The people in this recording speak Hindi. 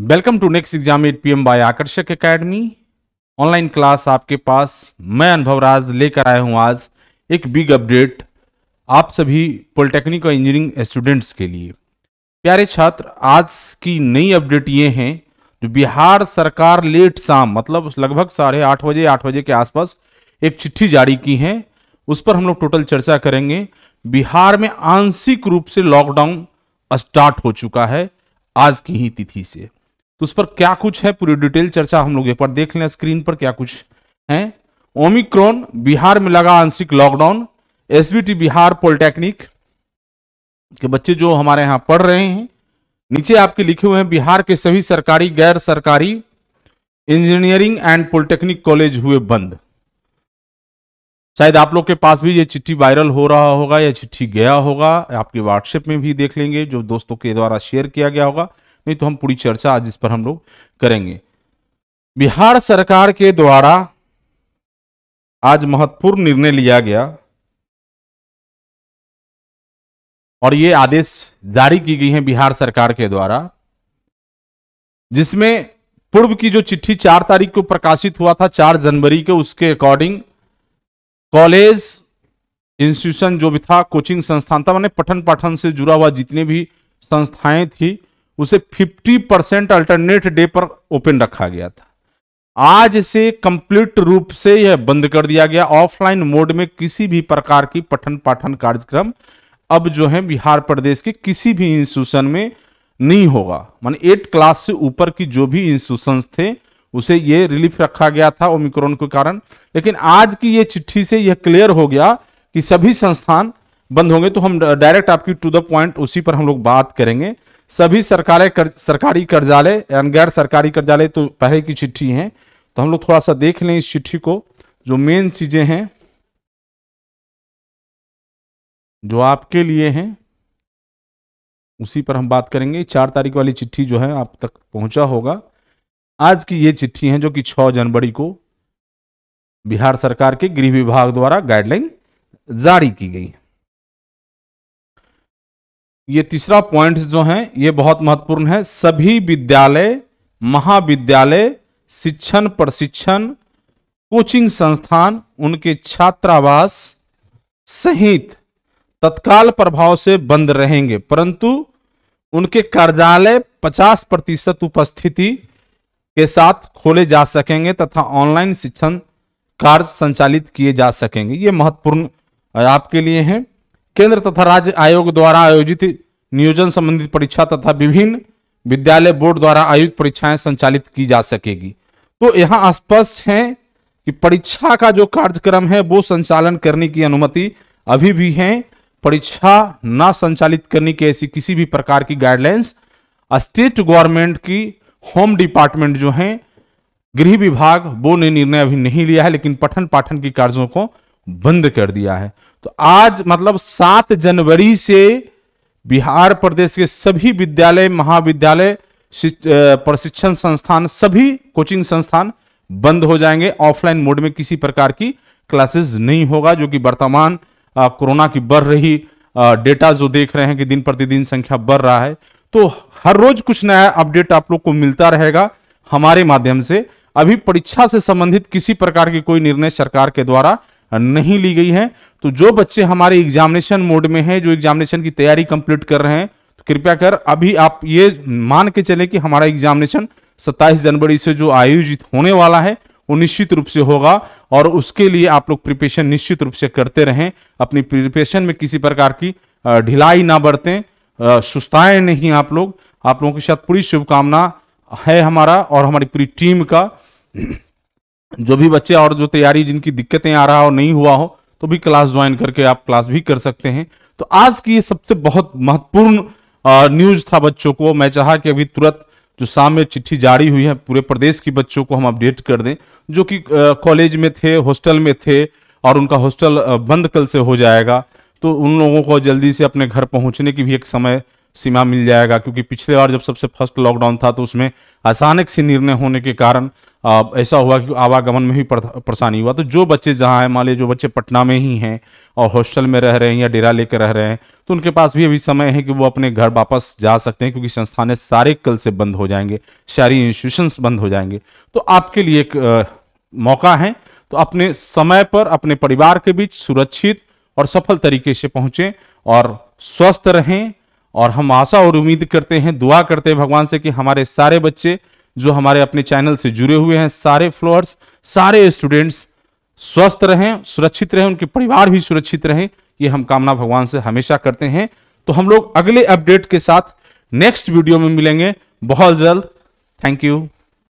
welcome to next exam at M by Aakarshak academy online class आपके पास मैं अनुभव राज लेकर आया हूं आज एक बिग अपडेट आप सभी पॉलिटेक्निक और इंजीनियरिंग स्टूडेंट्स के लिए प्यारे छात्र आज की नई अपडेट ये हैं जो बिहार सरकार लेट शाम मतलब लगभग साढ़े आठ बजे आठ बजे के आसपास एक चिट्ठी जारी की है उस पर हम लोग टोटल चर्चा करेंगे बिहार में आंशिक रूप से लॉकडाउन स्टार्ट हो चुका है आज की ही तिथि से उस पर क्या कुछ है पूरी डिटेल चर्चा हम लोग एक बार देख लें स्क्रीन पर क्या कुछ है ओमिक्रॉन बिहार में लगा आंशिक लॉकडाउन एसबीटी बिहार पॉलिटेक्निक के बच्चे जो हमारे यहां पढ़ रहे हैं नीचे आपके लिखे हुए हैं बिहार के सभी सरकारी गैर सरकारी इंजीनियरिंग एंड पॉलिटेक्निक कॉलेज हुए बंद शायद आप लोग के पास भी ये चिट्ठी वायरल हो रहा होगा या चिट्ठी गया होगा आपके व्हाट्सएप में भी देख लेंगे जो दोस्तों के द्वारा शेयर किया गया होगा नहीं तो हम पूरी चर्चा आज इस पर हम लोग करेंगे बिहार सरकार के द्वारा आज महत्वपूर्ण निर्णय लिया गया और ये आदेश जारी की गई है बिहार सरकार के द्वारा जिसमें पूर्व की जो चिट्ठी चार तारीख को प्रकाशित हुआ था चार जनवरी के उसके अकॉर्डिंग कॉलेज इंस्टीट्यूशन जो भी था कोचिंग संस्थान था मैंने पठन पाठन से जुड़ा हुआ जितने भी संस्थाएं थी उसे 50 परसेंट अल्टरनेट डे पर ओपन रखा गया था आज से कंप्लीट रूप से यह बंद कर दिया गया ऑफलाइन मोड में किसी भी प्रकार की पठन पाठन कार्यक्रम अब जो है बिहार प्रदेश के किसी भी इंस्टीट्यूशन में नहीं होगा मान एट क्लास से ऊपर की जो भी इंस्टीट्यूशन थे उसे ये रिलीफ रखा गया था ओमिक्रोन के कारण लेकिन आज की ये चिट्ठी से यह क्लियर हो गया कि सभी संस्थान बंद होंगे तो हम डायरेक्ट आपकी टू द पॉइंट उसी पर हम लोग बात करेंगे सभी सरकारें कर, सरकारी कार्यालय एवं गैर सरकारी कार्यालय तो पहले की चिट्ठी है तो हम लोग थोड़ा सा देख लें इस चिट्ठी को जो मेन चीज़ें हैं जो आपके लिए हैं उसी पर हम बात करेंगे चार तारीख वाली चिट्ठी जो है आप तक पहुंचा होगा आज की ये चिट्ठी है जो कि 6 जनवरी को बिहार सरकार के गृह विभाग द्वारा गाइडलाइन जारी की गई है ये तीसरा पॉइंट जो है ये बहुत महत्वपूर्ण है सभी विद्यालय महाविद्यालय शिक्षण प्रशिक्षण कोचिंग संस्थान उनके छात्रावास सहित तत्काल प्रभाव से बंद रहेंगे परंतु उनके कार्यालय 50 प्रतिशत उपस्थिति के साथ खोले जा सकेंगे तथा ऑनलाइन शिक्षण कार्य संचालित किए जा सकेंगे ये महत्वपूर्ण आपके लिए हैं केंद्र तथा राज्य आयोग द्वारा आयोजित नियोजन संबंधित परीक्षा तथा विभिन्न विद्यालय बोर्ड द्वारा आयोजित परीक्षाएं संचालित की जा सकेगी तो यहाँ स्पष्ट है कि परीक्षा का जो कार्यक्रम है वो संचालन करने की अनुमति अभी भी है परीक्षा न संचालित करने की ऐसी किसी भी प्रकार की गाइडलाइंस स्टेट गवर्नमेंट की होम डिपार्टमेंट जो है गृह विभाग वो ने निर्णय अभी नहीं लिया है लेकिन पठन पाठन की कार्यों को बंद कर दिया है तो आज मतलब सात जनवरी से बिहार प्रदेश के सभी विद्यालय महाविद्यालय प्रशिक्षण संस्थान सभी कोचिंग संस्थान बंद हो जाएंगे ऑफलाइन मोड में किसी प्रकार की क्लासेस नहीं होगा जो कि वर्तमान कोरोना की बढ़ रही डेटा जो देख रहे हैं कि दिन प्रतिदिन संख्या बढ़ रहा है तो हर रोज कुछ नया अपडेट आप लोग को मिलता रहेगा हमारे माध्यम से अभी परीक्षा से संबंधित किसी प्रकार की कोई निर्णय सरकार के द्वारा नहीं ली गई है तो जो बच्चे हमारे एग्जामिनेशन मोड में हैं जो एग्जामिनेशन की तैयारी कंप्लीट कर रहे हैं तो कृपया कर अभी आप ये मान के चले कि हमारा एग्जामिनेशन 27 जनवरी से जो आयोजित होने वाला है वो निश्चित रूप से होगा और उसके लिए आप लोग प्रिपरेशन निश्चित रूप से करते रहें अपनी प्रिपरेशन में किसी प्रकार की ढिलाई ना बरतें सुस्ताएं नहीं आप लोग आप लोगों के साथ पूरी शुभकामना है हमारा और हमारी पूरी टीम का जो भी बच्चे और जो तैयारी जिनकी दिक्कतें आ रहा हो नहीं हुआ हो तो भी क्लास ज्वाइन करके आप क्लास भी कर सकते हैं तो आज की ये सबसे बहुत महत्वपूर्ण न्यूज था बच्चों को मैं चाहा कि अभी तुरंत जो शाम में चिट्ठी जारी हुई है पूरे प्रदेश की बच्चों को हम अपडेट कर दें जो कि कॉलेज में थे हॉस्टल में थे और उनका हॉस्टल बंद कल से हो जाएगा तो उन लोगों को जल्दी से अपने घर पहुंचने की भी एक समय सीमा मिल जाएगा क्योंकि पिछले बार जब सबसे फर्स्ट लॉकडाउन था तो उसमें अचानक से निर्णय होने के कारण ऐसा हुआ कि आवागमन में भी परेशानी हुआ तो जो बच्चे जहाँ हैं मान लीजिए जो बच्चे पटना में ही हैं और हॉस्टल में रह रहे हैं या डेरा लेकर रह रहे हैं तो उनके पास भी अभी समय है कि वो अपने घर वापस जा सकते हैं क्योंकि संस्थानें सारे कल से बंद हो जाएंगे शहरी इंस्टीट्यूशंस बंद हो जाएंगे तो आपके लिए एक मौका है तो अपने समय पर अपने परिवार के बीच सुरक्षित और सफल तरीके से पहुँचें और स्वस्थ रहें और हम आशा और उम्मीद करते हैं दुआ करते हैं भगवान से कि हमारे सारे बच्चे जो हमारे अपने चैनल से जुड़े हुए हैं सारे फ्लोअर्स सारे स्टूडेंट्स स्वस्थ रहें सुरक्षित रहें उनके परिवार भी सुरक्षित रहें ये हम कामना भगवान से हमेशा करते हैं तो हम लोग अगले अपडेट के साथ नेक्स्ट वीडियो में मिलेंगे बहुत जल्द थैंक यू